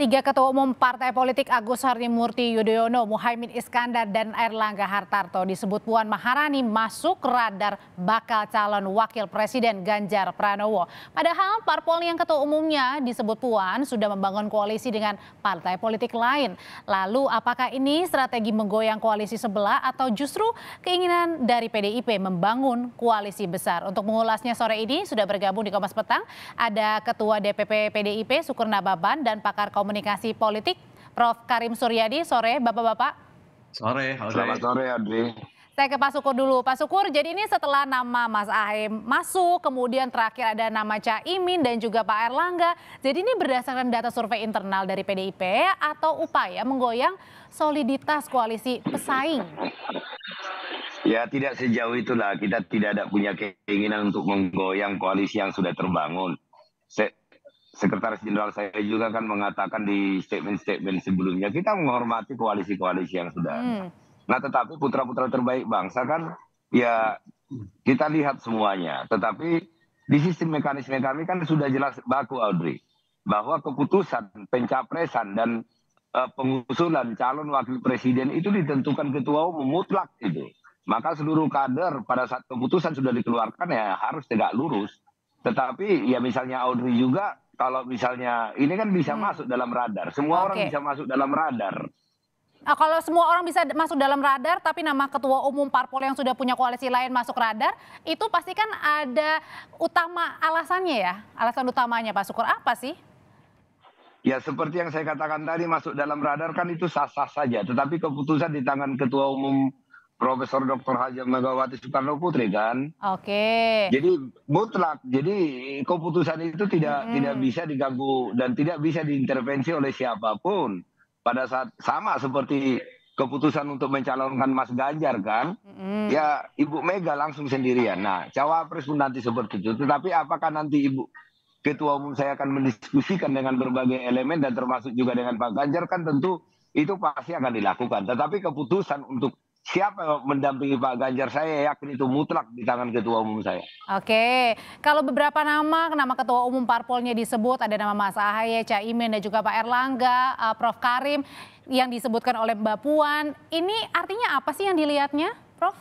Tiga ketua umum partai politik Agus Harimurti Yudhoyono, Muhaimin Iskandar, dan Erlangga Hartarto disebut Puan Maharani masuk radar bakal calon wakil presiden Ganjar Pranowo. Padahal parpol yang ketua umumnya disebut Puan sudah membangun koalisi dengan partai politik lain. Lalu apakah ini strategi menggoyang koalisi sebelah atau justru keinginan dari PDIP membangun koalisi besar? Untuk mengulasnya sore ini sudah bergabung di Komas Petang ada Ketua DPP PDIP Sukurna Baban dan pakar komunikasi Komunikasi Politik, Prof. Karim Suryadi. Sore, Bapak-Bapak. Sore, Audrey. Selamat sore, Adri. Saya ke Pak Sukur dulu. Pak Sukur, jadi ini setelah nama Mas Ahim masuk, kemudian terakhir ada nama Caimin dan juga Pak Erlangga. Jadi ini berdasarkan data survei internal dari PDIP atau upaya menggoyang soliditas koalisi pesaing? Ya tidak sejauh itulah kita tidak ada punya keinginan untuk menggoyang koalisi yang sudah terbangun. Sekretaris Jenderal saya juga kan mengatakan di statement-statement sebelumnya kita menghormati koalisi-koalisi yang sudah Hmm. Nah, tetapi putra-putra terbaik bangsa kan ya kita lihat semuanya. Tetapi di sistem mekanisme kami kan sudah jelas baku Audrey bahwa keputusan pencapresan dan uh, pengusulan calon wakil presiden itu ditentukan ketua umum mutlak itu. Maka seluruh kader pada saat keputusan sudah dikeluarkan ya harus tegak lurus. Tetapi ya misalnya Audrey juga kalau misalnya ini kan bisa hmm. masuk dalam radar. Semua okay. orang bisa masuk dalam radar. Nah, kalau semua orang bisa masuk dalam radar, tapi nama ketua umum parpol yang sudah punya koalisi lain masuk radar, itu pasti kan ada utama alasannya ya, alasan utamanya Pak Sukur apa sih? Ya seperti yang saya katakan tadi masuk dalam radar kan itu sah-sah saja, tetapi keputusan di tangan ketua umum Profesor Dr. Haji Megawati Soekarno Putri kan. Oke. Okay. Jadi mutlak. Jadi keputusan itu tidak hmm. tidak bisa diganggu dan tidak bisa diintervensi oleh siapapun. Pada saat sama seperti keputusan untuk mencalonkan Mas Ganjar kan, hmm. ya Ibu Mega langsung sendirian. Nah, cawapres pun nanti seperti itu. Tetapi apakah nanti Ibu Ketua Umum saya akan mendiskusikan dengan berbagai elemen dan termasuk juga dengan Pak Ganjar kan tentu itu pasti akan dilakukan. Tetapi keputusan untuk Siapa mendampingi Pak Ganjar saya yakin itu mutlak di tangan ketua umum saya. Oke, kalau beberapa nama, nama ketua umum parpolnya disebut ada nama Mas Ahaye, Caimin dan juga Pak Erlangga, eh, Prof Karim yang disebutkan oleh Mbak Puan. Ini artinya apa sih yang dilihatnya, Prof?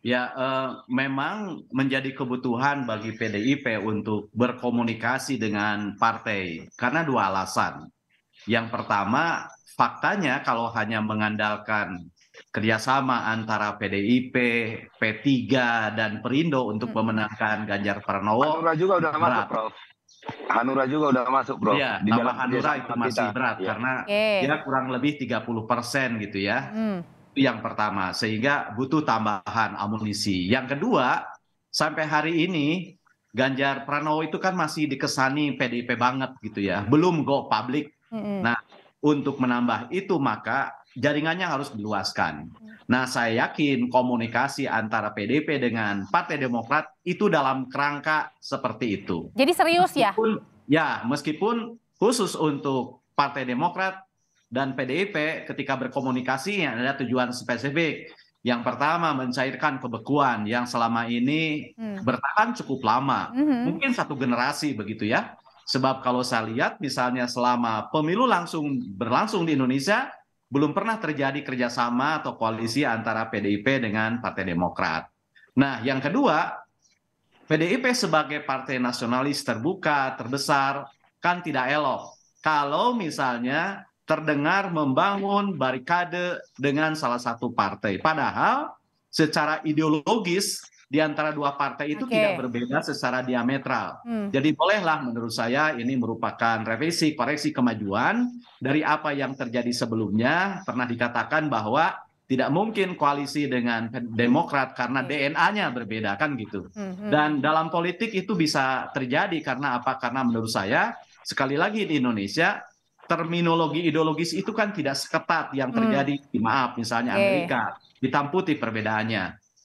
Ya, eh, memang menjadi kebutuhan bagi PDIP untuk berkomunikasi dengan partai karena dua alasan. Yang pertama, faktanya kalau hanya mengandalkan kerjasama antara PDIP, P3, dan Perindo untuk hmm. memenangkan Ganjar Pranowo. Hanura juga udah berat. masuk, Prof. Hanura juga udah masuk, Prof. Iya, di dalam Hanura itu masih kita. berat ya. karena okay. dia kurang lebih 30 persen gitu ya. Hmm. Itu yang pertama, sehingga butuh tambahan amunisi. Yang kedua, sampai hari ini Ganjar Pranowo itu kan masih dikesani PDIP banget gitu ya, belum go public. Mm -hmm. Nah, untuk menambah itu maka jaringannya harus diluaskan. Hmm. Nah, saya yakin komunikasi antara PDP dengan Partai Demokrat itu dalam kerangka seperti itu. Jadi serius ya? meskipun, ya? Ya, meskipun khusus untuk Partai Demokrat dan PDIP ketika berkomunikasi ada tujuan spesifik. Yang pertama mencairkan kebekuan yang selama ini hmm. bertahan cukup lama, hmm. mungkin satu generasi begitu ya. Sebab kalau saya lihat misalnya selama pemilu langsung berlangsung di Indonesia, belum pernah terjadi kerjasama atau koalisi antara PDIP dengan Partai Demokrat. Nah, yang kedua, PDIP sebagai partai nasionalis terbuka, terbesar, kan tidak elok. Kalau misalnya terdengar membangun barikade dengan salah satu partai. Padahal secara ideologis di antara dua partai itu okay. tidak berbeda secara diametral. Hmm. Jadi bolehlah menurut saya ini merupakan revisi, koreksi kemajuan dari apa yang terjadi sebelumnya. Pernah dikatakan bahwa tidak mungkin koalisi dengan Demokrat karena hmm. DNA-nya berbeda kan gitu. Hmm. Dan dalam politik itu bisa terjadi karena apa? Karena menurut saya sekali lagi di Indonesia terminologi ideologis itu kan tidak seketat yang hmm. terjadi di maaf misalnya Amerika. Hitam putih perbedaannya.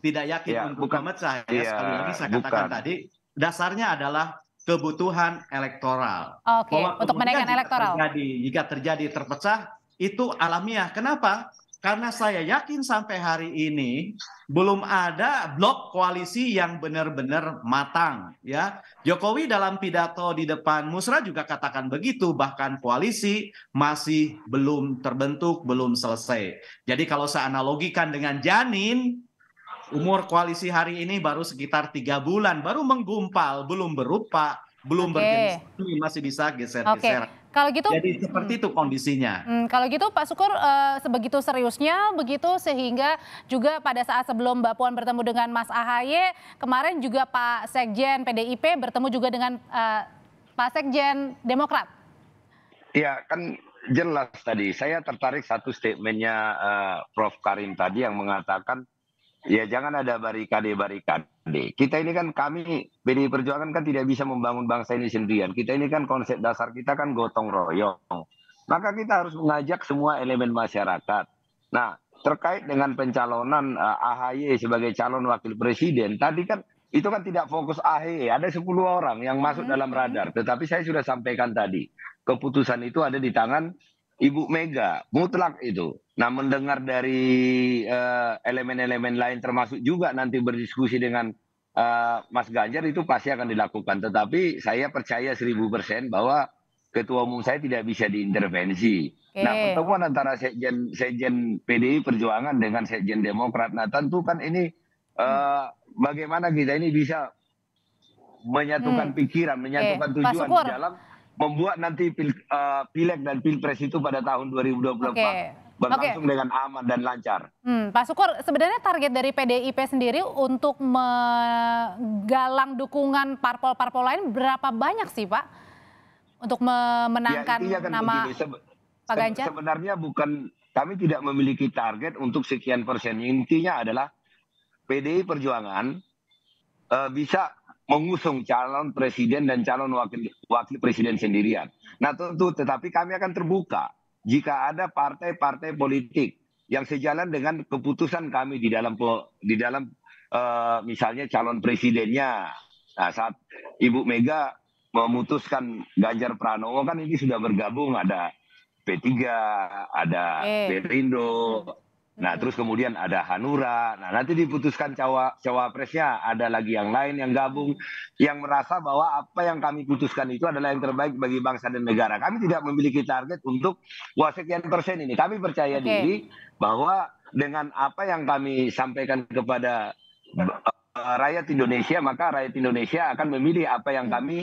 tidak yakin ya, untuk bukan, memecah ya, ya sekali lagi saya bukan. katakan tadi dasarnya adalah kebutuhan elektoral. Oke, okay, untuk menaikkan elektoral. Terjadi, jika terjadi terpecah itu alamiah. Kenapa? Karena saya yakin sampai hari ini belum ada blok koalisi yang benar-benar matang ya. Jokowi dalam pidato di depan Musra juga katakan begitu bahkan koalisi masih belum terbentuk, belum selesai. Jadi kalau saya analogikan dengan janin Umur koalisi hari ini baru sekitar tiga bulan, baru menggumpal, belum berupa, belum okay. bergeser, masih bisa geser-geser. Okay. Kalau gitu, jadi seperti hmm, itu kondisinya. Hmm, kalau gitu, Pak Sukur uh, sebegitu seriusnya, begitu sehingga juga pada saat sebelum Mbak Puan bertemu dengan Mas AHY, kemarin juga Pak Sekjen PDIP bertemu juga dengan uh, Pak Sekjen Demokrat. Iya, kan jelas tadi. Saya tertarik satu statementnya uh, Prof Karim tadi yang mengatakan Ya jangan ada barikade-barikade. Kita ini kan kami PDI Perjuangan kan tidak bisa membangun bangsa ini sendirian. Kita ini kan konsep dasar kita kan gotong royong. Maka kita harus mengajak semua elemen masyarakat. Nah terkait dengan pencalonan uh, eh, AHY sebagai calon wakil presiden tadi kan itu kan tidak fokus AHY ada 10 orang yang masuk hmm, dalam hmm. radar. Tetapi saya sudah sampaikan tadi keputusan itu ada di tangan Ibu Mega mutlak itu. Nah, mendengar dari eh, elemen-elemen uh, lain termasuk juga nanti berdiskusi dengan uh, Mas Ganjar itu pasti akan dilakukan. Tetapi saya percaya seribu persen bahwa ketua umum saya tidak bisa diintervensi. Okay. Nah, pertemuan antara sekjen sekjen PDI Perjuangan dengan sekjen Demokrat, nah tentu kan ini uh, bagaimana kita ini bisa menyatukan hmm. pikiran, menyatukan okay. tujuan di dalam membuat nanti pil, uh, pileg dan pilpres itu pada tahun 2024 okay. berlangsung okay. dengan aman dan lancar. Hmm, Pak Sukur, sebenarnya target dari PDIP sendiri untuk menggalang dukungan parpol-parpol lain berapa banyak sih Pak untuk memenangkan ya, kan nama Pak Ganjar? Sebenarnya bukan kami tidak memiliki target untuk sekian persen. Intinya adalah PDI Perjuangan uh, bisa mengusung calon presiden dan calon wakil wakil presiden sendirian. Nah tentu, tetapi kami akan terbuka jika ada partai-partai politik yang sejalan dengan keputusan kami di dalam di dalam uh, misalnya calon presidennya. Nah saat Ibu Mega memutuskan Ganjar Pranowo kan ini sudah bergabung ada P3, ada eh. Perindo, Nah, terus kemudian ada Hanura. Nah, nanti diputuskan cawa cawapresnya. Ada lagi yang lain yang gabung, yang merasa bahwa apa yang kami putuskan itu adalah yang terbaik bagi bangsa dan negara. Kami tidak memiliki target untuk wasekian persen ini. Kami percaya okay. diri bahwa dengan apa yang kami sampaikan kepada eh, rakyat Indonesia, maka rakyat Indonesia akan memilih apa yang hmm. kami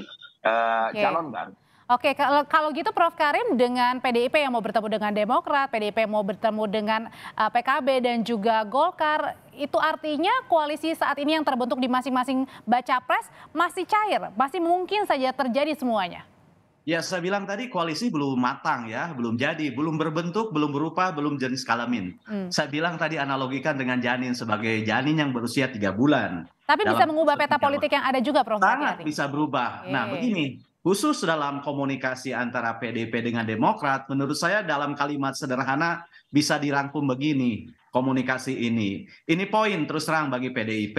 uh, eh, okay. calonkan. Oke, kalau gitu Prof Karim dengan PDIP yang mau bertemu dengan Demokrat, PDIP yang mau bertemu dengan uh, eh, PKB dan juga Golkar, itu artinya koalisi saat ini yang terbentuk di masing-masing baca pres masih cair, masih mungkin saja terjadi semuanya. Ya, saya bilang tadi koalisi belum matang ya, belum jadi, belum berbentuk, belum berupa, belum jenis kalamin. Hmm. Saya bilang tadi analogikan dengan janin sebagai janin yang berusia tiga bulan. Tapi Dalam bisa mengubah peta politik yang ada juga, Prof. Sangat bisa berubah. Nah, begini, khusus dalam komunikasi antara PDP dengan Demokrat, menurut saya dalam kalimat sederhana bisa dirangkum begini komunikasi ini. Ini poin terus terang bagi PDIP,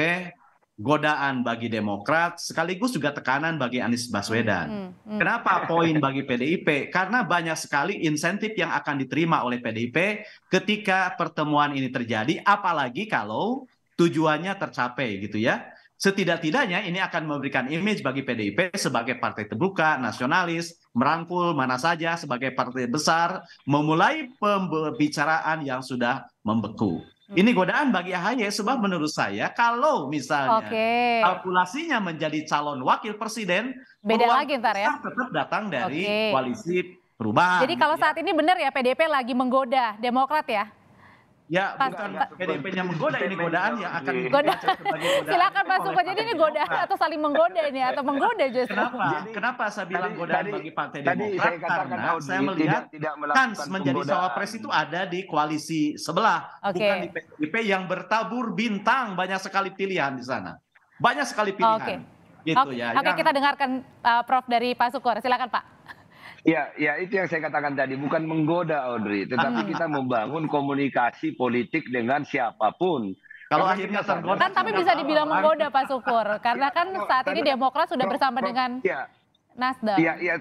godaan bagi Demokrat, sekaligus juga tekanan bagi Anies Baswedan. Hmm, hmm. hmm. Kenapa poin bagi PDIP? Karena banyak sekali insentif yang akan diterima oleh PDIP ketika pertemuan ini terjadi, apalagi kalau tujuannya tercapai gitu ya. Setidak-tidaknya ini akan memberikan image bagi PDIP sebagai partai terbuka, nasionalis, merangkul mana saja sebagai partai besar, memulai pembicaraan yang sudah membeku. Hmm. Ini godaan bagi AHY sebab menurut saya kalau misalnya Oke. kalkulasinya menjadi calon wakil presiden beda lagi ntar ya tetap datang dari Oke. koalisi perubahan. Jadi kalau saat ini benar ya PDIP lagi menggoda Demokrat ya? Ya, Pas, bukan PDP-nya menggoda ini godaan ya akan iya. goda. Silakan Pak Suko. Jadi ini godaan atau saling menggoda ini atau menggoda justru. Kenapa? Jadi, Kenapa saya bilang tadi, godaan tadi, bagi Partai tadi Demokrat? Saya katakan, Karena saya melihat tidak, tidak kans menjadi cawapres itu ada di koalisi sebelah, okay. bukan di PDP yang bertabur bintang banyak sekali pilihan di sana. Banyak sekali pilihan. Oke. Okay. Gitu okay. ya. Oke, okay, yang... kita dengarkan uh, Prof dari Pak Sukor. Silakan Pak. Ya, ya itu yang saya katakan tadi, bukan menggoda Audrey, tetapi ah. kita membangun komunikasi politik dengan siapapun. Kalau akhirnya tergoda. Kan tapi bisa dibilang menggoda Pak Sukur, karena kan saat ini Demokrat sudah bersama dengan ya, Nasdem. Iya, iya.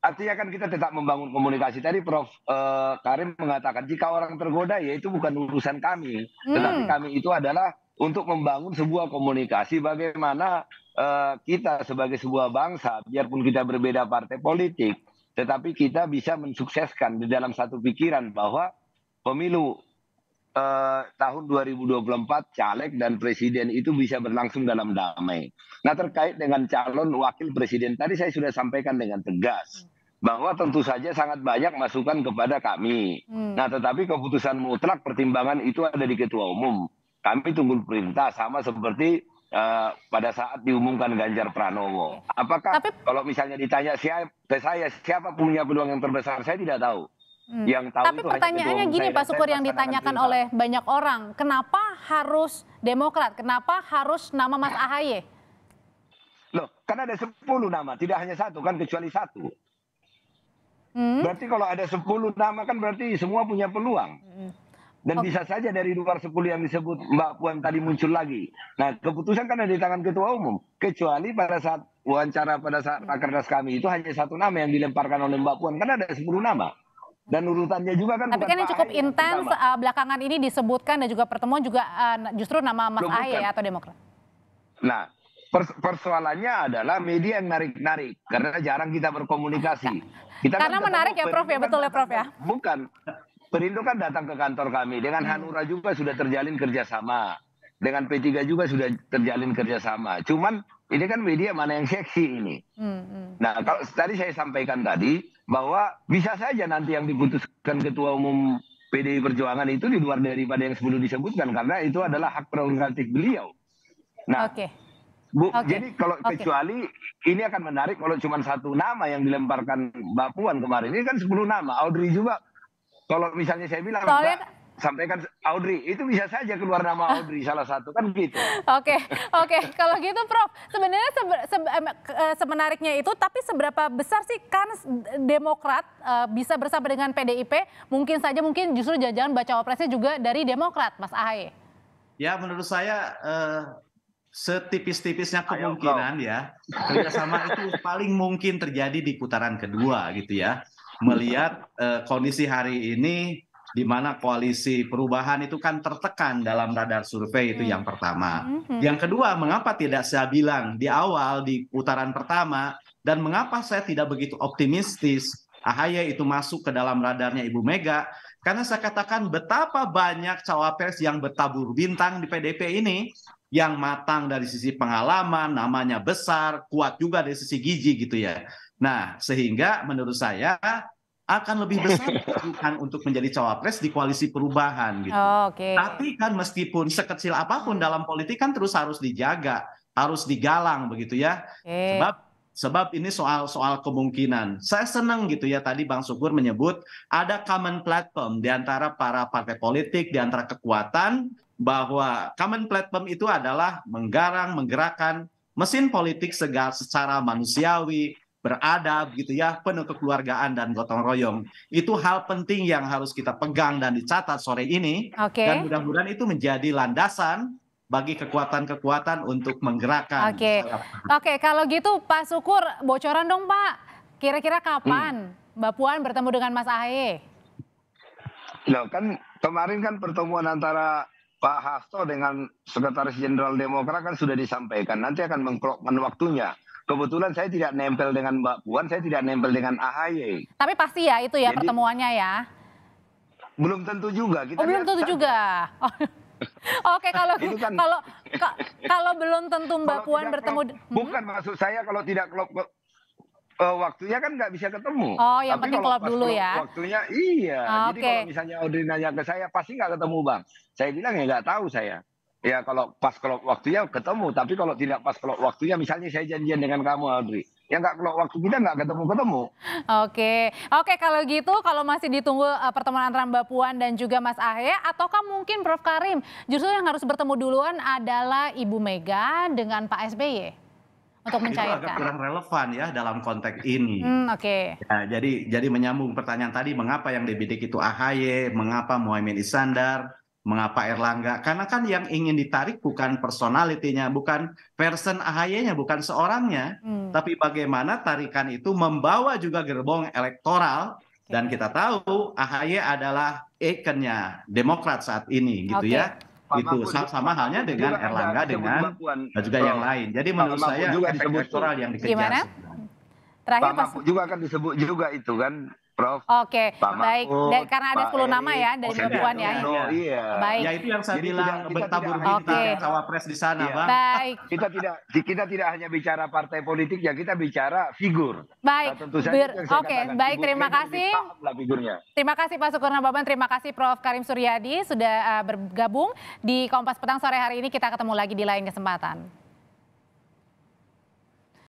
Artinya kan kita tetap membangun komunikasi. Tadi Prof. Eh, Karim mengatakan jika orang tergoda ya itu bukan urusan kami, hmm. tetapi kami itu adalah untuk membangun sebuah komunikasi bagaimana eh, kita sebagai sebuah bangsa, biarpun kita berbeda partai politik, tetapi kita bisa mensukseskan di dalam satu pikiran bahwa pemilu eh, tahun 2024 caleg dan presiden itu bisa berlangsung dalam damai. Nah terkait dengan calon wakil presiden tadi saya sudah sampaikan dengan tegas bahwa tentu saja sangat banyak masukan kepada kami. Hmm. Nah tetapi keputusan mutlak pertimbangan itu ada di ketua umum. Kami tunggu perintah sama seperti uh, pada saat diumumkan Ganjar Pranowo. Apakah Tapi... kalau misalnya ditanya siapa saya siapa punya peluang yang terbesar? Saya tidak tahu. Hmm. Yang tahu Tapi itu pertanyaannya gini Pak Sukur yang ditanyakan oleh banyak orang, kenapa harus Demokrat? Kenapa harus nama Mas Ahaye? Loh, karena ada 10 nama, tidak hanya satu kan kecuali satu. Hmm. Berarti kalau ada 10 nama kan berarti semua punya peluang. Hmm. Dan bisa saja dari luar 10 yang disebut Mbak Puan tadi muncul lagi. Nah, keputusan kan ada di tangan ketua umum. Kecuali pada saat wawancara pada saat hmm. rakernas kami itu hanya satu nama yang dilemparkan oleh Mbak Puan. Kan ada 10 nama dan urutannya juga kan tapi kan ini cukup intens uh, belakangan ini disebutkan dan juga pertemuan juga uh, justru nama Mas Ahy ya, atau Demokrat. Nah, persoalannya adalah media yang narik-narik karena jarang kita berkomunikasi. Kita kan karena kan menarik ya Prof ya betul ya Prof ya. Bukan Perindo kan datang ke kantor kami. Dengan hmm. Hanura juga sudah terjalin kerjasama. Dengan P3 juga sudah terjalin kerjasama. Cuman ini kan media mana yang seksi ini. Hmm, hmm. Nah, kalau tadi saya sampaikan tadi bahwa bisa saja nanti yang diputuskan ketua umum PDI Perjuangan itu di luar daripada yang sebelum disebutkan karena itu adalah hak prerogatif beliau. Nah, okay. Bu, okay. jadi kalau okay. kecuali ini akan menarik kalau cuma satu nama yang dilemparkan Mbak Puan kemarin. Ini kan 10 nama. Audrey juga kalau misalnya saya bilang, Soalnya... Mbak, sampaikan Audrey itu bisa saja keluar nama Audrey salah satu kan gitu. Oke oke kalau gitu Prof sebenarnya se se eh, semenariknya itu tapi seberapa besar sih kan Demokrat uh, bisa bersama dengan PDIP mungkin saja mungkin justru jajan baca opresnya juga dari Demokrat Mas Ahaye. Ya menurut saya uh, setipis-tipisnya kemungkinan Ayo, ya kerjasama itu paling mungkin terjadi di putaran kedua gitu ya melihat uh, kondisi hari ini di mana koalisi perubahan itu kan tertekan dalam radar survei itu yang pertama. Mhm. Yang kedua, mengapa tidak saya bilang di awal di putaran pertama dan mengapa saya tidak begitu optimistis AHY itu masuk ke dalam radarnya Ibu Mega karena saya katakan betapa banyak cawapres yang bertabur bintang di PDP ini yang matang dari sisi pengalaman, namanya besar, kuat juga dari sisi gizi gitu ya. Nah, sehingga menurut saya akan lebih besar bukan untuk menjadi cawapres di koalisi perubahan gitu. Oh, okay. Tapi kan meskipun sekecil apapun hmm. dalam politik kan terus harus dijaga, harus digalang begitu ya. Okay. Sebab sebab ini soal soal kemungkinan. Saya senang gitu ya tadi Bang Sukur menyebut ada common platform di antara para partai politik, di antara kekuatan bahwa common platform itu adalah menggarang, menggerakkan mesin politik segala secara manusiawi, beradab gitu ya, penuh kekeluargaan dan gotong royong. Itu hal penting yang harus kita pegang dan dicatat sore ini okay. dan mudah-mudahan itu menjadi landasan bagi kekuatan-kekuatan untuk menggerakkan. Oke. Okay. Oke, okay, kalau gitu Pak Sukur bocoran dong Pak. Kira-kira kapan hmm. Mbak Puan bertemu dengan Mas Ahy? Loh nah, kan kemarin kan pertemuan antara Pak Hasto dengan Sekretaris Jenderal Demokrat kan sudah disampaikan. Nanti akan mengklokkan waktunya. Kebetulan saya tidak nempel dengan Mbak Puan, saya tidak nempel dengan AHY. Tapi pasti ya itu ya Jadi, pertemuannya ya. Belum tentu juga. Kita oh, belum tentu juga. Oh. Oke kalau kan, kalau kalau belum tentu Mbak Puan bertemu hmm? bukan maksud saya kalau tidak klop nya eh, waktunya kan nggak bisa ketemu. Oh, yang Tapi penting klop dulu ya. Waktunya iya. Oh, Jadi okay. kalau misalnya Audrey nanya ke saya pasti nggak ketemu bang. Saya bilang ya nggak tahu saya. Ya kalau pas kalau waktunya ketemu, tapi kalau tidak pas kalau waktunya, misalnya saya janjian dengan kamu Audrey, ya nggak kalau waktu kita nggak ketemu ketemu. Oke, oke kalau gitu kalau masih ditunggu uh, pertemuan antara Mbak Puan dan juga Mas Ahe, ataukah mungkin Prof Karim justru yang harus bertemu duluan adalah Ibu Mega dengan Pak SBY untuk mencairkan. Ah, itu agak kurang relevan ya dalam konteks ini. Hmm, Oke. Okay. Ya, jadi jadi menyambung pertanyaan tadi, mengapa yang dibidik itu Ahy, mengapa Muhammad Iskandar? Mengapa Erlangga? Karena kan yang ingin ditarik bukan personalitinya, bukan person AHY-nya, bukan seorangnya, hmm. tapi bagaimana tarikan itu membawa juga gerbong elektoral okay. dan kita tahu AHY adalah ikonnya Demokrat saat ini gitu okay. ya. itu sama, sama halnya dengan juga Erlangga dengan dan juga yang lain. Jadi menurut saya juga disebut elektoral yang dikejar. Gimana? Terakhir Pak Mahfud juga akan disebut juga itu kan Prof. Oke, baik. Dan, karena ada 10 nama ya oh, dari perempuan ya. Iya. iya. Baik. Ya itu yang saya Jadi bilang bertabur bintang cawapres di sana, iya. Bang. Baik. Kita tidak kita tidak hanya bicara partai politik ya, kita bicara figur. Baik. Nah, tentu saja. Oke, baik terima kasih. Terima kasih Pak Sukurna Baban, terima kasih Prof Karim Suryadi sudah eh, bergabung di Kompas Petang sore hari ini kita ketemu lagi di lain kesempatan.